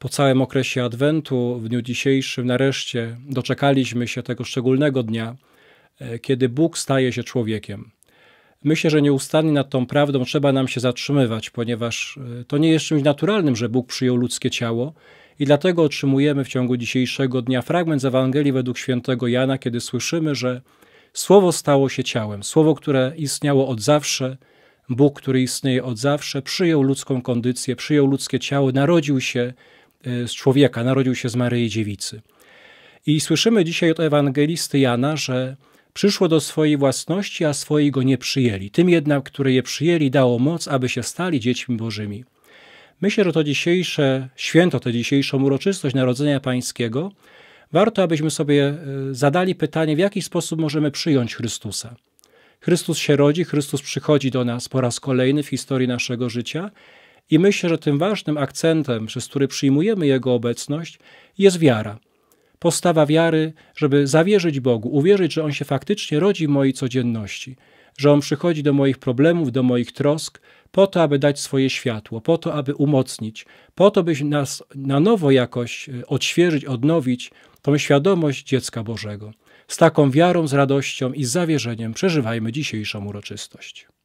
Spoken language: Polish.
po całym okresie Adwentu, w dniu dzisiejszym, nareszcie doczekaliśmy się tego szczególnego dnia, e, kiedy Bóg staje się człowiekiem. Myślę, że nieustannie nad tą prawdą trzeba nam się zatrzymywać, ponieważ e, to nie jest czymś naturalnym, że Bóg przyjął ludzkie ciało i dlatego otrzymujemy w ciągu dzisiejszego dnia fragment z Ewangelii według świętego Jana, kiedy słyszymy, że Słowo stało się ciałem, Słowo, które istniało od zawsze, Bóg, który istnieje od zawsze, przyjął ludzką kondycję, przyjął ludzkie ciało, narodził się E, z człowieka, narodził się z Maryi Dziewicy. I słyszymy dzisiaj od ewangelisty Jana, że przyszło do swojej własności, a swojej go nie przyjęli. Tym jednak, które je przyjęli, dało moc, aby się stali dziećmi Bożymi. Myślę, że to dzisiejsze święto, tę dzisiejszą uroczystość Narodzenia Pańskiego, warto, abyśmy sobie e, zadali pytanie, w jaki sposób możemy przyjąć Chrystusa. Chrystus się rodzi, Chrystus przychodzi do nas po raz kolejny w historii naszego życia i myślę, że tym ważnym akcentem, przez który przyjmujemy Jego obecność, jest wiara. Postawa wiary, żeby zawierzyć Bogu, uwierzyć, że On się faktycznie rodzi w mojej codzienności, że On przychodzi do moich problemów, do moich trosk, po to, aby dać swoje światło, po to, aby umocnić, po to, by nas na nowo jakoś e, odświeżyć, odnowić tą świadomość dziecka Bożego. Z taką wiarą, z radością i z zawierzeniem przeżywajmy dzisiejszą uroczystość.